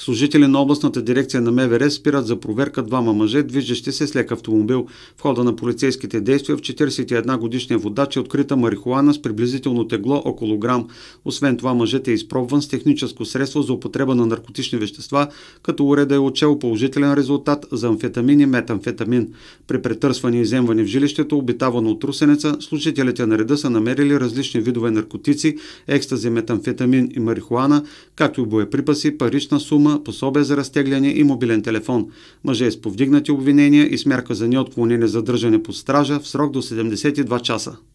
Служители на областната дирекция на МВР спират за проверка двама мъже, движещи се с лек автомобил. В хода на полицейските действия в 41 годишния водач е открита марихуана с приблизително тегло около грам. Освен това мъжът е изпробван с техническо средство за употреба на наркотични вещества, като уреда е отчел положителен резултат за амфетамин и метамфетамин. При претърсване и земване в жилището, обитавано от русенеца, служителите на реда са намерили различни видове наркотици, екстази, метамфетамин и марихуана, както и боеприпаси, парична сума, дума, пособие за разтегляне и мобилен телефон. Мъже е с повдигнати обвинения и смерка за неотклонение задържане под стража в срок до 72 часа.